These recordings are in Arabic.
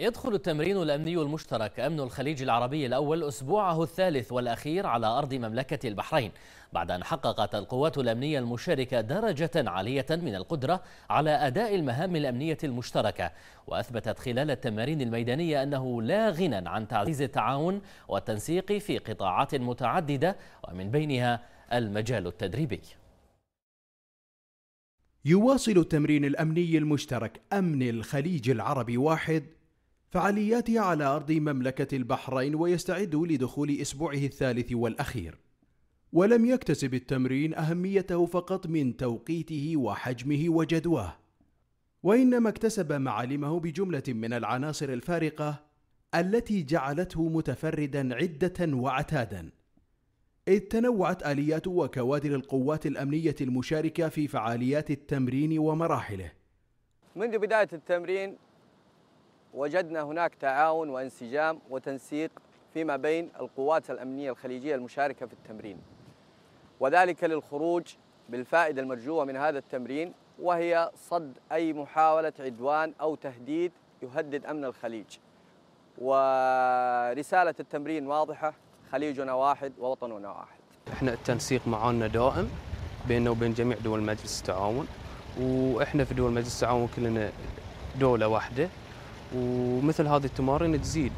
يدخل التمرين الأمني المشترك أمن الخليج العربي الأول أسبوعه الثالث والأخير على أرض مملكة البحرين بعد أن حققت القوات الأمنية المشاركة درجة عالية من القدرة على أداء المهام الأمنية المشتركة وأثبتت خلال التمارين الميدانية أنه لا غنى عن تعزيز التعاون والتنسيق في قطاعات متعددة ومن بينها المجال التدريبي يواصل التمرين الأمني المشترك أمن الخليج العربي واحد فعالياته على أرض مملكة البحرين ويستعد لدخول أسبوعه الثالث والأخير ولم يكتسب التمرين أهميته فقط من توقيته وحجمه وجدواه وإنما اكتسب معالمه بجملة من العناصر الفارقة التي جعلته متفردا عدة وعتادا إذ تنوعت آليات وكوادر القوات الأمنية المشاركة في فعاليات التمرين ومراحله منذ بداية التمرين وجدنا هناك تعاون وانسجام وتنسيق فيما بين القوات الأمنية الخليجية المشاركة في التمرين وذلك للخروج بالفائدة المرجوة من هذا التمرين وهي صد أي محاولة عدوان أو تهديد يهدد أمن الخليج ورسالة التمرين واضحة خليجنا واحد ووطننا واحد احنا التنسيق معانا دائم بيننا وبين جميع دول مجلس التعاون واحنا في دول مجلس التعاون كلنا دوله واحده ومثل هذه التمارين تزيد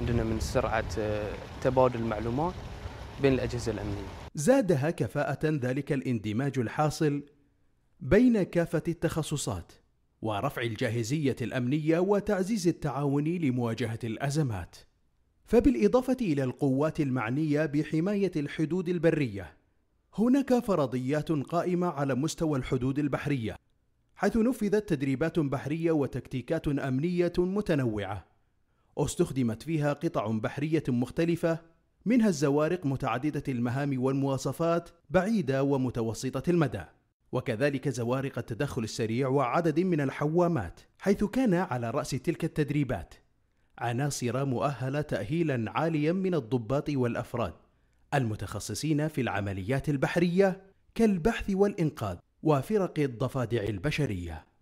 عندنا من سرعة آه، تبادل المعلومات بين الأجهزة الأمنية زادها كفاءة ذلك الاندماج الحاصل بين كافة التخصصات ورفع الجاهزية الأمنية وتعزيز التعاون لمواجهة الأزمات فبالإضافة إلى القوات المعنية بحماية الحدود البرية هناك فرضيات قائمة على مستوى الحدود البحرية حيث نفذت تدريبات بحرية وتكتيكات أمنية متنوعة استخدمت فيها قطع بحرية مختلفة منها الزوارق متعددة المهام والمواصفات بعيدة ومتوسطة المدى وكذلك زوارق التدخل السريع وعدد من الحوامات حيث كان على رأس تلك التدريبات عناصر مؤهلة تأهيلا عاليا من الضباط والأفراد المتخصصين في العمليات البحرية كالبحث والإنقاذ وفرق الضفادع البشريه